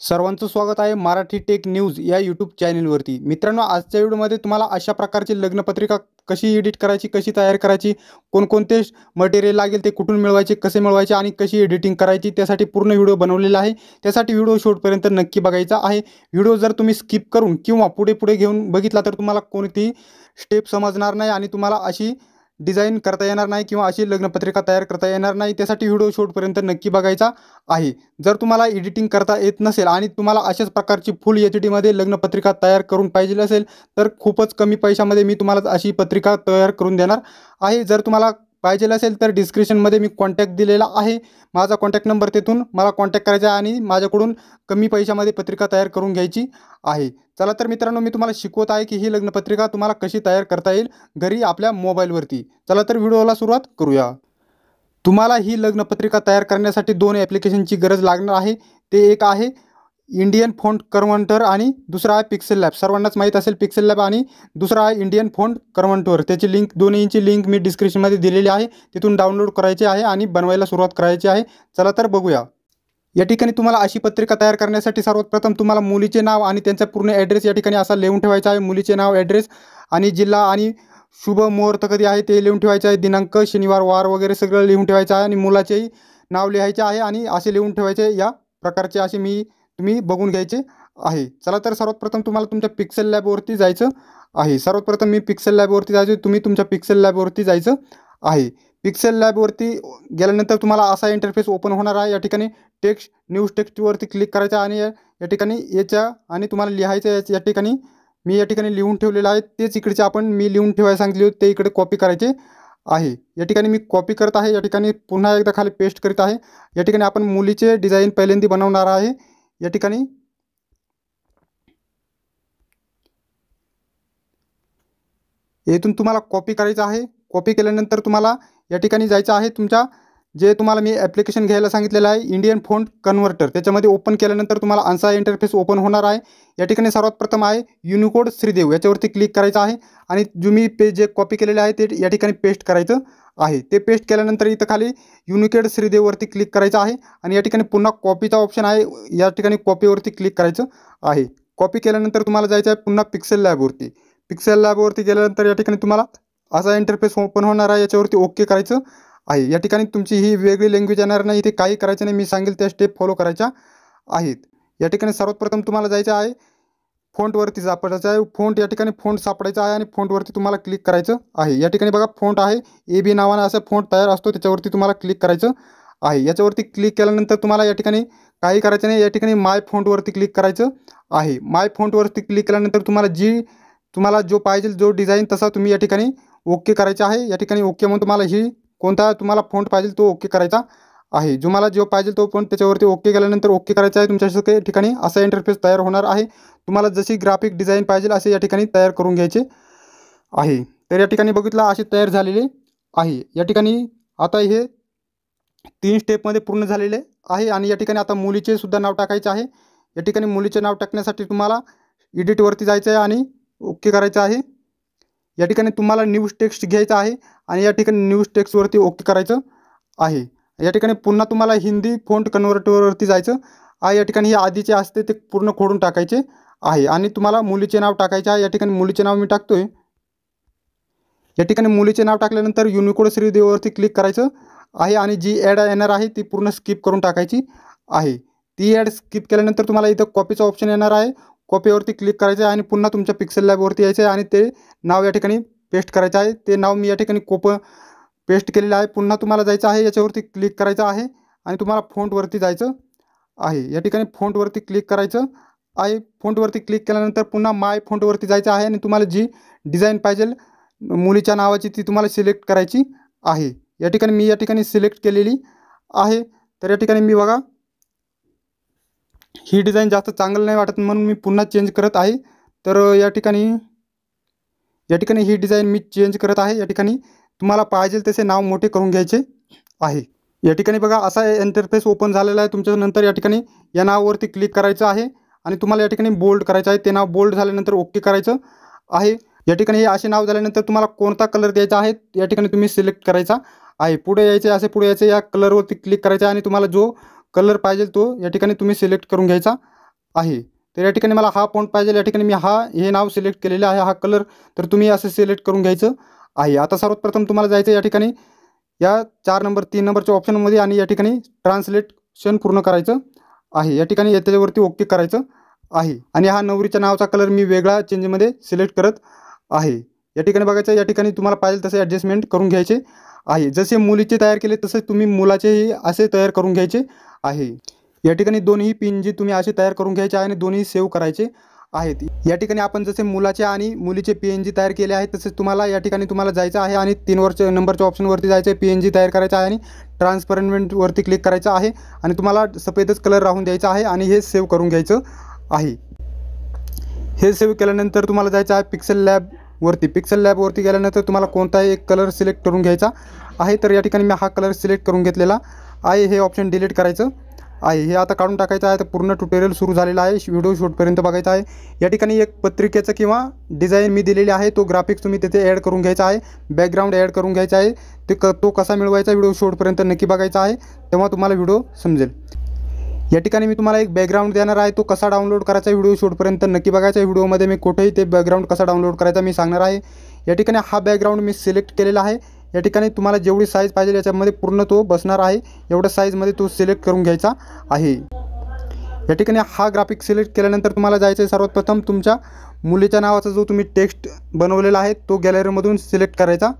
सर्वांचं स्वागत है मराठी टेक न्यूज या यूट्यूब चैनल आज के वीडियो में तुम्हारा अशा प्रकार की लग्नपत्रिका कसी एडिट करायची कसी तैयार करायची को मटेरियल लगे तो कुछ मिळवायचे कसे मिळवायचे आणि कशी एडिटिंग करायची त्यासाठी पूर्ण वीडियो बनने आहे त्यासाठी नक्की बगा वीडियो जर तुम्हें स्किप करून कि पुढे पुढे घेऊन बघितला स्टेप समझना नहीं आणि तुम्हाला अशी डिजाइन करता येणार नाही किंवा अशी लग्नपत्रिका तयार करता येणार नाही त्यासाठी व्हिडिओ शूटपर्यंत नक्की बघायचा आहे जर तुम्हाला एडिटिंग करता येत नसेल आणि तुम्हाला अशाच प्रकारची फुल एच डीमध्ये लग्नपत्रिका तयार करून पाहिजे असेल तर खूपच कमी पैशामध्ये मी तुम्हाला अशी पत्रिका तयार करून देणार आहे जर तुम्हाला पाहिजे असेल तर डिस्क्रिप्शनमध्ये मी कॉन्टॅक्ट दिलेला आहे माझा कॉन्टॅक्ट नंबर तेथून मला कॉन्टॅक्ट करायचा आहे आणि माझ्याकडून कमी पैशामध्ये पत्रिका तयार करून घ्यायची आहे चला तर मित्रांनो मी तुम्हाला शिकवत आहे की ही लग्नपत्रिका तुम्हाला कशी तयार करता येईल घरी आपल्या मोबाईलवरती चला तर व्हिडिओला सुरुवात करूया तुम्हाला ही लग्नपत्रिका तयार करण्यासाठी दोन ॲप्लिकेशनची गरज लागणार आहे ते एक आहे इंडियन फोन कर्वंटर आणि दुसरा आहे पिक्सेल लॅब सर्वांनाच माहीत असेल पिक्सेल लॅब आणि दुसरा आहे इंडियन फोन कर्वंटर त्याची लिंक दोन्हीची लिंक मी डिस्क्रिप्शनमध्ये दिलेली आहे तिथून डाउनलोड करायची आहे आणि बनवायला सुरुवात करायची आहे चला तर बघूया या ठिकाणी अभी पत्रिका तैयार करना सर्वप्रथम तुम्हारा तुम्हाला नाव आणि पूर्ण ॲड्रेस या ठिकाणी असा लिहून ठेवायचा नाव ॲड्रेस आणि जिल्हा शुभ मुहूर्त कभी है तो लिवन ठेवायचं आहे दिनांक शनिवार वार वगैरह सग लिहून ठेवायचं आहे आणि मुलाचेही नाव लिहायचे आहे आणि असे लिहून ठेवायचे या प्रकारचे असे मी तुम्हें बगन घ्यायचे चला तर सर्वात प्रथम तुम्हाला तुमच्या पिक्सेल लॅबवरती जायचं आहे सर्वात प्रथम मी पिक्सेल लॅबवरती जायचं तुम्ही तुमच्या पिक्सेल लॅबवरती जायचं आहे पिक्सेल लॅबवरती गेल्यानंतर तुम्हाला असा इंटरफेस ओपन होणार आहे या ठिकाणी टेक्स्ट न्यूज टेक्स्ट वरती क्लिक कराएँ आणि या ठिकाणी याच्या आणि मी या ठिकाणी है तो आहे तेच इकडचे आपण मी लिहून ठेवायला सांगितले होते इकडे कॉपी करायचे आहे या मी कॉपी करते आहे या ठिकाणी एकदा खाली पेस्ट करीत है या ठिकाणी आपण मुलीचे डिझाईन पहिल्यांदा बनवणार आहे या ठिकाणी कॉपी कराएं कॉपी के तुम्हाला या ठिकाणी जायचं आहे तुमच्या जे तुम्हाला मी ॲप्लिकेशन घ्यायला सांगितलेलं आहे इंडियन फोन कन्व्हर्टर त्याच्यामध्ये ओपन केल्यानंतर तुम्हाला आन्सा इंटरफेस ओपन होणार आहे या ठिकाणी सर्वात प्रथम आहे युनिकोड श्रीदेव याच्यावरती क्लिक करायचं आहे आणि मी पेज जे कॉपी केलेले आहे ते या ठिकाणी पेस्ट करायचं आहे ते पेस्ट केल्यानंतर इथं खाली युनिकेड श्रीदेववरती क्लिक करायचं आहे आणि या ठिकाणी पुन्हा कॉपीचा ऑप्शन आहे या ठिकाणी कॉपीवरती क्लिक करायचं आहे कॉपी केल्यानंतर तुम्हाला जायचं आहे पुन्हा पिक्सेल लॅबवरती पिक्सेल लॅबवरती गेल्यानंतर या ठिकाणी तुम्हाला असा इंटरफेस ओपन होना है ये ओके करायचं यठिका या ठिकाणी तुमची ही वेगळी लँग्वेज येणार नाही इथे काही करायचं नाही मी सांगेल त्या स्टेप फॉलो करायच्या आहेत सर्वप्रथम तुम्हारा जाए प्रथम तुम्हाला जायचं आहे फोंटवरती सापडायचं आहे सापड़ा है ठिकाणी फोंट सापडायचा क्लिक करायचं आहे या ठिकाणी बघा फोंट ए बी नावानं असं फोंट तयार असतो त्याच्यावरती तुम्हाला क्लिक करायचं आहे क्लिक के तुम्हाला या ठिकाणी काही करायचं नाही या ठिकाणी माय फोंटवरती क्लिक कराएं आहे माय फोंटवरती क्लिक केल्यानंतर तुम्हारा जी तुम्हाला जो पाहिजे जो डिजाइन तसा तुम्हें या ओके करायचा आहे या ओके म्हणून तुम्हाला ही कोणता तुम्हाला फोंट पाहिजे तो ओके करायचा आहे तुम्हाला जो पाहिजे तो फोन त्याच्यावरती ओके केल्यानंतर ओके करायचा आहे तुमच्या ठिकाणी असा इंटरफेस तैयार हो रहा है तुम्हारा जसी ग्राफिक डिजाइन पाहिजे असे या ठिकाणी तयार करून घ्यायचे आहे तर या ठिकाणी बघितला असे तयार आता हे तीन स्टेपमध्ये पूर्ण है आहे आणि आता मुली सुद्धा नाव टाकायचे आहे या ठिकाणी मुलीचे नाव टाकण्यासाठी तुम्हाला एडिटवरती जायचं आहे ओके कराएं आहे या ठिकाणी तुम्हाला न्यूज टेक्स्ट घ्यायचा आहे आणि या ओके कराए आहे या ठिकाणी हिंदी फोंट कन्व्हर्टरवरती जायचं आहे या ठिकाणी हे आधीचे पूर्ण खोडून टाका आहे आणि तुम्हाला मुलीचे नाव टाकायचे आहे नाव मी टाकतो आहे या ठिकाणी मुलीचे नाव टाकल्यानंतर युनिकोड श्रीदेववरती क्लिक करायचं आहे जी ॲड येणार आहे ती पूर्ण स्कीप करून टाकायची आहे ती ॲड स्किप केल्यानंतर तुम्हाला इथं कॉपीचा ऑप्शन येणार आहे कॉपी कॉपीवरती क्लिक करायचं पुनः तुम्हार पिक्सल तुमच्या पिक्सेल लॅबवरती नाव यठिका पेस्ट करायचं आहे नाव मैं या ठिकाणी कोप पेस्ट के लिए पुनः तुम्हारा जायचं आहे क्लिक करायचं तुम्हारा आणि वरती फोंटवरती जायचं आहे या ठिकाणी फोंटवरती क्लिक करायचं आहे फोंटवरती क्लिक केल्यानंतर पुन्हा माय फोंटवरती तुम्हारा जी डिजाइन पाजेल मुली नावाची ती तुम्हारा सिलेक्ट करायची आहे या ठिकाणी मी या सिलेक्ट केलेली आहे तर या मी बघा ही डिजाइन जास्त चांगल नहीं वाटत मन मी पुनः चेंज करत है तो अं, या ठिकाणी या ठिकाणी ही डिझाईन मी चेंज करत आहे या ठिकाणी तुम्हाला तसे नाव मोटे करूँ घ्यायचे आहे या ठिकाणी इंटरफेस ओपन झालेला आहे तुमच्यानंतर या ठिकाणी या नावावरती क्लिक करायचं आहे आणि बोल्ड करायचं आहे नाव बोल्ड झाल्यानंतर ओके करायचं आहे या ठिकाणी नाव जा तुम्हाला कोणता कलर द्यायचा आहे या ठिकाणी सिलेक्ट करायचा पुढे ये असे पुढे यायचे या कलरवरती क्लिक कराएं तुम्हारा जो कलर पाहिजे तो या ठिकाणी तुम्ही सिलेक्ट करून घ्यायचा आहे तर या ठिकाणी मला हा पॉईंट पाहिजे या ठिकाणी मी हा हे नाव सिलेक्ट केलेलं आहे हा कलर तर तुम्ही असं सिलेक्ट करून घ्यायचं आहे आता सर्वात प्रथम तुम्हाला जायचं या ठिकाणी या चार नंबर तीन नंबरच्या ऑप्शनमध्ये आणि या ठिकाणी ट्रान्सलेशन पूर्ण करायचं आहे या ठिकाणी याच्यावरती ओके करायचं आहे आणि हा नवरीच्या नावाचा कलर मी वेगळा चेंजमध्ये सिलेक्ट करत आहे या ठिकाणी बघायचं या ठिकाणी तुम्हाला पाहिजे तसे ॲडजस्टमेंट करून घ्यायचे आहे जसे मुलीचे तयार केले तसे तुम्ही मुलाचेही असे तयार करून घ्यायचे आहे या ठिकाणी दोन्ही पिन जी तुम्हें असे तैयार करून घ्यायचे दोनों ही सेव सेव्ह करायचे आहेत जसे मुला आणि पी एन जी तयार केले आहे तसेच तुम्हाला या ठिकाणी तुम्हाला जायचं आहे आणि तीन वर्ष नंबरच्या ऑप्शनवरती जायचं आहे पी एन जी तैयार कराएँ आहे वरती क्लिक करायचं आहे आणि तुम्हाला कलर राहून द्यायचा आहे आणि हे सेव्ह करून घ्यायचं आहे हे सेव्ह केल्यानंतर तुम्हाला पिक्सल लैब वरती लॅबवरती पिक्सेल लॅबवरती गेल्यानंतर तुम्हाला एक कलर सिलेक्ट करून घ्यायचा आहे तर या ठिकाणी हा कलर सिलेक्ट करून घेतलेला आए हे ऑप्शन डिलीट करायचं आहे हे आता काढून टाकायचं है तर पूर्ण ट्युटोरियल सुरू है आहे व्हिडिओ शूटपर्यंत बघायचा आहे एक पत्रिके कि डिजाइन मी दिलेली है तो ग्राफिक्स तुम्हें तिथे ऐड करून घ्यायचा बैकग्राउंड ऐड ॲड करून घ्यायचा क तो कसा मिळवायचा वीडियो शूटपर्यंत नक्की बघायचा आहे तेव्हा तुम्हाला व्हिडिओ समजेल या मी तुम्हाला एक बॅकग्राऊंड देना है तो कसा डाउनलोड कराया व्हिडिओ शूटपर्यंत नक्की बघायचा व्हिडिओमध्ये मी कुठेही ते बैकग्राउंड कसा डाउनलोड कराया मी सांगणार हा बैकग्राउंड मी सिलेक्ट के लिए या ठिकाणी तुम्हाला जेवढी साईज पाहिजे याच्यामध्ये पूर्ण तो बसणार आहे एवढ्या साईजमध्ये तो सिलेक्ट करून घ्यायचा आहे या ठिकाणी हा ग्राफिक सिलेक्ट केल्यानंतर तुम्हाला जायचं आहे सर्वात प्रथम तुमच्या मुलीच्या नावाचा जो तुम्ही टेक्स्ट बनवलेला आहे तो गॅलरीमधून सिलेक्ट करायचा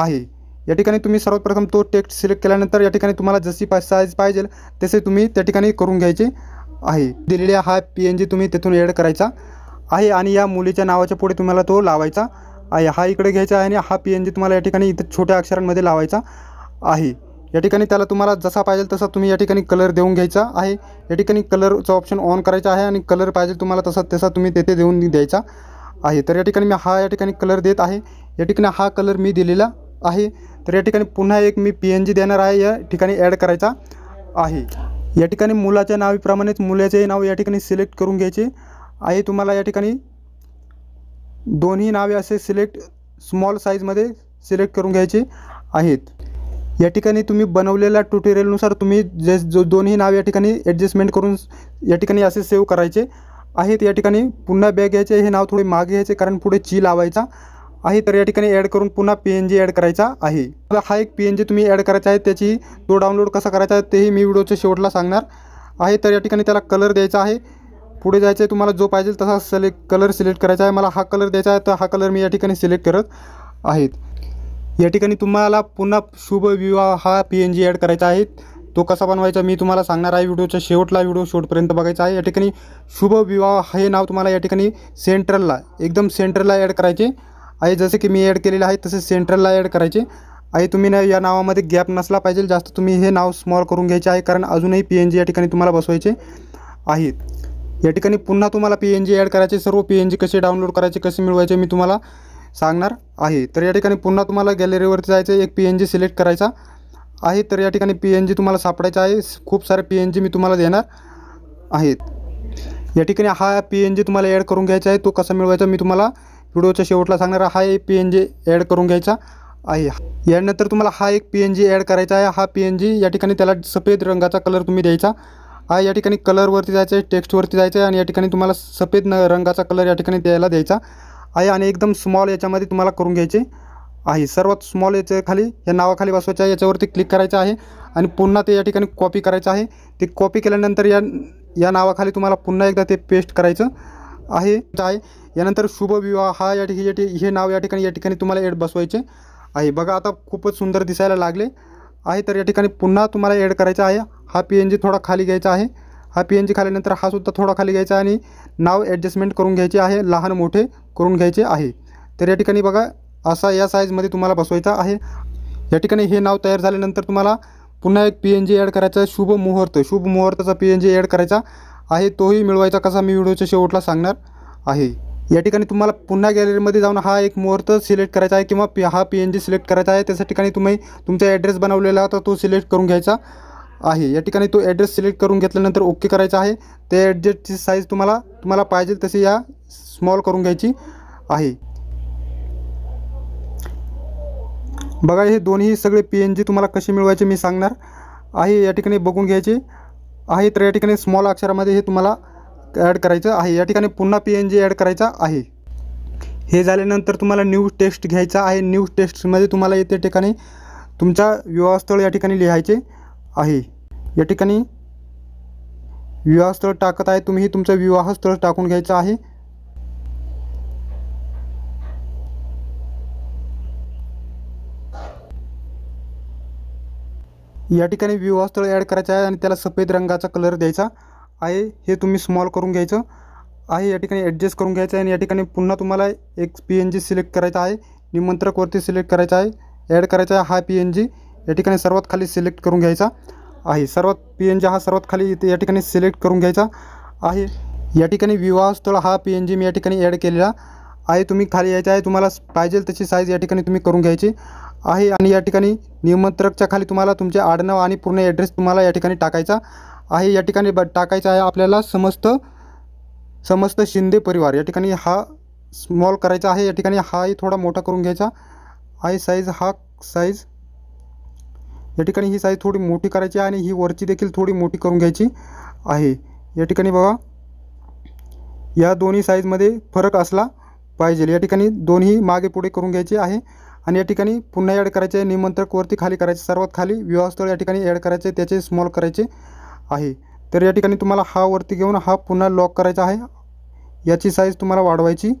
आहे या ठिकाणी तुम्ही सर्वात प्रथम तो टेक्स्ट सिलेक्ट केल्यानंतर या ठिकाणी तुम्हाला जशी पा साईज पाहिजे तसे तुम्ही त्या ठिकाणी करून घ्यायचे आहे दिलेल्या हा पी एन जी तुम्ही तेथून ॲड करायचा आहे आणि या मुलीच्या नावाच्या पुढे तुम्हाला तो लावायचा हा इकडे घ्यायचा हा पी एन जी तुम्हाला या ठिकाणी इथे छोट्या अक्षरांमध्ये लावायचा आहे जसा पाहिजे तसा तुम्हें या कलर देवन घ्यायचा कलर या ऑप्शन ऑन करायचा आहे आणि कलर पाजे तुम्हारा तसा तसा तुम्हें तथे देऊन द्यायचा आहे तर या ठिकाणी हा या कलर दी है या हा कलर मी दिलेला आहे तो या ठिकाणी एक मी पी एन जी देना है या ठिकाणी ॲड करायचा आहे या ठिकाणी मुलाच्या नावीप्रमाणेच नाव या सिलेक्ट करून घ्यायचे आहे तुम्हाला दोन्ही नावे असे सिलेक्ट स्मॉल साईजमध्ये सिलेक्ट करून घ्यायचे आहेत या ठिकाणी तुम्ही बनवलेल्या ट्युटोरियलनुसार तुम्ही जे जो दोन्ही नाव या ठिकाणी ॲडजस्टमेंट करून या ठिकाणी असे सेव्ह करायचे आहेत या ठिकाणी पुन्हा बॅग घ्यायचे हे नाव थोडे मागे घ्यायचे कारण पुढे ची लावायचा आहे तर या ठिकाणी ॲड करून पुन्हा पी एन जी ॲड करायचा आहे हा एक पी एन जी तुम्ही ॲड करायचा आहे त्याची तो डाउनलोड कसा करायचा आहे तेही मी व्हिडिओच्या शेवटला सांगणार आहे तर या ठिकाणी त्याला कलर द्यायचा आहे पुढे जायचं आहे तुम्हाला जो पाहिजे तसा सिलेक्ट कलर सिलेक्ट करायचा आहे मला हा कलर द्यायचा आहे तर हा कलर मी या ठिकाणी सिलेक्ट करत आहेत या ठिकाणी तुम्हाला पुन्हा शुभ विवाह हा पी एन जी ॲड करायचा आहे तो कसा बनवायचा मी तुम्हाला सांगणार आहे व्हिडिओच्या शेवटला व्हिडिओ शेवटपर्यंत बघायचा आहे या ठिकाणी शुभ विवाह हे नाव तुम्हाला या ठिकाणी सेंट्रलला एकदम सेंट्रलला ॲड करायचे आहे जसे की मी ॲड केलेलं आहे तसे सेंट्रलला ॲड करायचे आहे तुम्ही ना या नावामध्ये गॅप नसला पाहिजे जास्त तुम्ही हे नाव स्मॉल करून घ्यायचे आहे कारण अजूनही पी एन जी या ठिकाणी तुम्हाला बसवायचे आहेत या ठिकाणी पुन्हा तुम्हाला पी एन जी ॲड करायचे सर्व पी एन जी कसे डाउनलोड करायचे कसे मिळवायचे मी तुम्हाला सांगणार आहे तर या ठिकाणी पुन्हा तुम्हाला गॅलरीवरती जायचं एक पी एन जी सिलेक्ट करायचा आहे तर या ठिकाणी पी एन जी तुम्हाला सापडायचा आहे खूप सारे पी एन जी मी तुम्हाला देणार आहेत या ठिकाणी हा पी एन जी तुम्हाला ॲड करून घ्यायचा आहे तो कसा मिळवायचा मी तुम्हाला व्हिडिओच्या शेवटला सांगणार हा एक पी एन जी ॲड करून घ्यायचा आहे यानंतर तुम्हाला हा एक पी एन जी ॲड करायचा आहे हा पी एन जी या ठिकाणी त्याला सफेद रंगाचा कलर तुम्ही द्यायचा हा या ठिकाणी कलरवरती जायचं आहे टेक्स्टवरती जायचं आहे आणि या ठिकाणी तुम्हाला सफेद न रंगाचा कलर या ठिकाणी द्यायला द्यायचा आहे आणि एकदम स्मॉल याच्यामध्ये तुम्हाला करून घ्यायचे आहे सर्वात स्मॉल याच्या खाली या नावाखाली बसवायचं आहे याच्यावरती क्लिक करायचं आहे आणि पुन्हा ते या ठिकाणी कॉपी करायचं आहे ते कॉपी केल्यानंतर या या नावाखाली तुम्हाला पुन्हा एकदा ते पेस्ट करायचं आहे आहे यानंतर शुभविवाह हा या ठिकाणी हे नाव या ठिकाणी या ठिकाणी तुम्हाला एड बसवायचे आहे बघा आता खूपच सुंदर दिसायला लागले आहे तर या ठिकाणी पुन्हा तुम्हाला ॲड करायचं आहे हा पी एन जी थोडा खाली घ्यायचा आहे हा पी एन जी खाल्यानंतर हा सुद्धा थोडा खाली घ्यायचा आणि नाव ॲडजस्टमेंट करून घ्यायचे आहे लहान मोठे करून घ्यायचे आहे तर या ठिकाणी बघा असा या साईजमध्ये तुम्हाला बसवायचा आहे या ठिकाणी हे नाव तयार झाल्यानंतर तुम्हाला पुन्हा एक पी एन जी ॲड करायचा आहे शुभ मुहूर्त शुभ मुहूर्ताचा पी एन जी ॲड करायचा आहे तोही मिळवायचा कसा मी व्हिडिओच्या शेवटला सांगणार आहे या ठिकाणी तुम्हाला पुन्हा गॅलरीमध्ये जाऊन हा एक मुहूर्त सिलेक्ट करायचा आहे किंवा पी हा पी एन जी सिलेक्ट करायचा आहे त्याच्या ठिकाणी तुम्ही तुमचा ॲड्रेस बनवलेला होता तो सिलेक्ट करून घ्यायचा है यठिका तो ऐड्रेस सिलेक्ट करून घेतल्यानंतर ओके करायचा आहे त्या ॲड्रेसची साईज तुम्हाला तुम्हाला पाहिजे तसे या स्मॉल करूँ घ्यायची आहे बघा हे दोन्ही सगळे पी एन जी तुम्हारा कसे मिलवाये मैं सांगणार आहे या ठिकाणी बघून स्मॉल अक्षरा मे तुम्हारा ऐड करायचं आहे पुनः पी एन जी ऐड कराएं आहे हे झाल्यानंतर तुम्हाला न्यूज टेस्ट घ्यायचा आहे न्यूज टेस्टमध्ये तुम्हाला येते ठिकाणी तुमचा विवाहस्थळ या ठिकाणी लिहायचे आहे या ठिकाणी विवाहस्थळ टाकत आहे तुम्ही तुमचं विवाहस्थळ टाकून घ्यायचं आहे या ठिकाणी विवाहस्थळ ॲड करायचं आहे आणि त्याला सफेद रंगाचा कलर द्यायचा आहे हे तुम्ही स्मॉल करून घ्यायचं आहे या ठिकाणी ॲडजस्ट करून घ्यायचं आहे आणि या ठिकाणी पुन्हा तुम्हाला एक पी एन जी सिलेक्ट करायचा आहे निमंत्रकवरती सिलेक्ट करायचा आहे ॲड करायचा आहे हा पी एन जी या ठिकाणी सर्वात खाली सिलेक्ट करून घ्यायचा आहे सर्वात पी एन जी हा सर्वात खाली इथे या ठिकाणी सिलेक्ट करून घ्यायचा आहे या ठिकाणी विवाहस्थळ हा पी एन जी मी या ठिकाणी ॲड केलेला आहे तुम्ही खाली यायचा आहे तुम्हाला पाहिजे तशी साईज या ठिकाणी तुम्ही करून घ्यायची आहे आणि या ठिकाणी निमंत्रकच्या खाली तुम्हाला तुमचे आडनाव आणि पूर्ण ॲड्रेस तुम्हाला या ठिकाणी टाकायचा आहे या ठिकाणी ब टाकायचा आहे आपल्याला समस्त समस्त शिंदे परिवार या ठिकाणी हा स्मॉल करायचा आहे या ठिकाणी हाही थोडा मोठा करून घ्यायचा आहे साईज हा साईज या ठिकाणी ही साईज थोडी मोठी करायची आणि ही वरची देखील थोडी मोटी करूँ घ्यायची आहे या ठिकाणी बघा या फरक असला पाहिजे या ठिकाणी दोन्ही मागे पुढे करून घ्यायचे आहे आणि या ठिकाणी खाली कराए सर्वात खाली विवाहस्थळ यठिका ऐड ॲड स्मॉल करायचे आहे तर या ठिकाणी हा वरती घेऊन हा पुनः लॉक करायचा आहे याची साईज तुम्हाला वाढवायची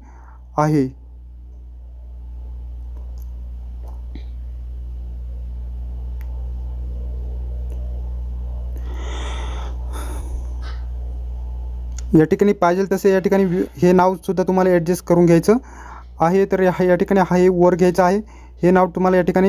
या ठिकाणी तसे या ठिकाणी हे नावसुद्धा तुम्हाला ऐडजस्ट करूँ घ्यायचं आहे हा या वर घ्यायचं आहे हे नाव तुम्हारा यठिका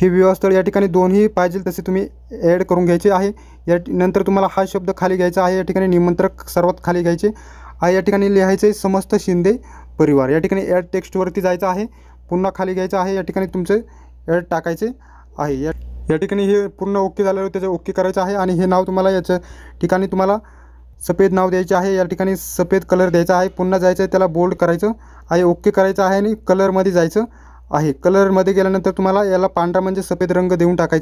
हे विवाहस्थळ यठिका दोन ही पाहिजे तसे तुम्हें ऐड करून घ्यायचे आहे या हा शब्द खाली घ्यायचा आहे या निमंत्रक सर्वात खाली घायठिका आहे समस्त शिंदे परिवार या ऐड ॲड टेक्स्टवरती जायचं पुनः पुन्हा खाली घ्यायचं आहे या ठिकाणी तुमचे ॲड टाकायचे पूर्ण ओके झाल्यावर ओके करायचं आहे और हे नाव तुम्हारा याच्या तुम्हारा सफेद नाव द्यायचे आहे या सफेद कलर द्यायचा आहे पुन्हा जायचं बोल्ड करायचं ओके करायचं कलर आणि जाए जायचं आहे कलरमध्ये गेल्यानंतर तुम्हाला याला पांढरा म्हणजे सफेद रंग देऊन टाका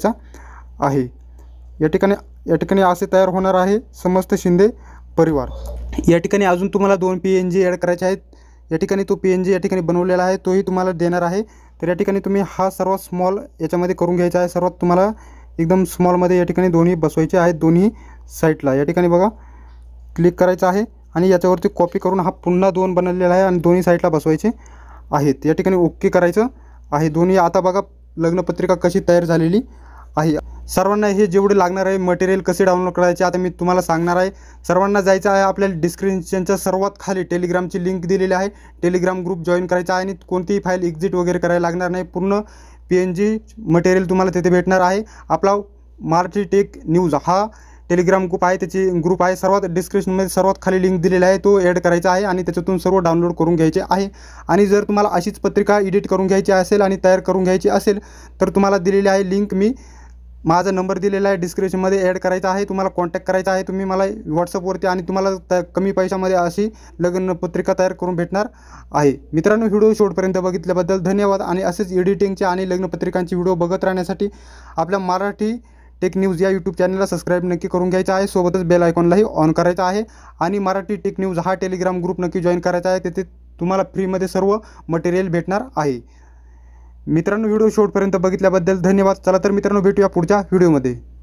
आहे या ठिकाणी या ठिकाणी असे समस्त शिंदे परिवार या ठिकाणी तुम्हारा दोन पी एन जी ॲड करायचे आहेत तो पी एन जी या बनवेला है तो ही तुम्हारा देना है तो या तुम्हें हा सर्वात स्मॉल ये करून घ्यायचा तुम्हारा एकदम स्मॉल या यठिका दोन्ही बसवायचे आहेत दोनों साईडला या ठिकाणी बघा क्लिक करायचं आहे आणि याच्यावरती कॉपी करून हा पुन्हा दोन बनवलेला आहे आणि दोन्ही साईडला बसवायचे आहेत या ठिकाणी ओके करायचं आहे दोन्ही आता बघा लग्नपत्रिका कशी तयार झालेली आहे सर्वांना हे जेवढे लागणार आहे मटेरियल कसे डाउनलोड करायचे आता मी तुम्हाला सांगणार आहे सर्वांना जायचं आहे आपल्याला डिस्क्रिप्शनच्या सर्वात खाली टेलिग्रामची लिंक दिलेली आहे टेलिग्राम ग्रुप जॉईन करायचा आहे आणि कोणतीही फाईल एक्झिट वगैरे करायला लागणार नाही पूर्ण पी एन जी मटेरियल तुम्हाला तिथे भेटणार आहे आपला मार्टी टेक न्यूज हा टेलिग्राम ग्रुप आहे त्याची ग्रुप आहे सर्वात डिस्क्रिप्शनमध्ये सर्वात खाली लिंक दिलेला आहे तो ॲड करायचा आहे आणि त्याच्यातून सर्व डाउनलोड करून घ्यायचे आहे आणि जर तुम्हाला अशीच पत्रिका एडिट करून घ्यायची असेल आणि तयार करून घ्यायची असेल तर तुम्हाला दिलेली आहे लिंक मी माझा नंबर दिलेला आहे डिस्क्रिप्शनमध्ये ॲड करायचा आहे तुम्हाला कॉन्टॅक्ट करायचा आहे तुम्ही मला व्हॉट्सअपवरती आणि तुम्हाला त कमी पैशामध्ये अशी लग्न पत्रिका तयार करून भेटणार आहे मित्रांनो व्हिडिओ शेवटपर्यंत बघितल्याबद्दल धन्यवाद आणि असेच एडिटिंगचे आणि लग्नपत्रिकांचे व्हिडिओ बघत राहण्यासाठी आपल्या मराठी टेक न्यूज या यूट्यूब चैनल सब्सक्राइब नक्की करून घ्यायचं बेल सोबतच ही ऑन करायचं आहे आणि मराठी टेक न्यूज हा टेलिग्राम ग्रुप नक्की जॉईन करायचा आहे तुम्हारा फ्री में सर्व मटेरियल भेटणार है मित्रों वीडियो शेवटपर्यंत बघितल्याबद्दल धन्यवाद चला तर मित्रांनो भेटूया वीडियो में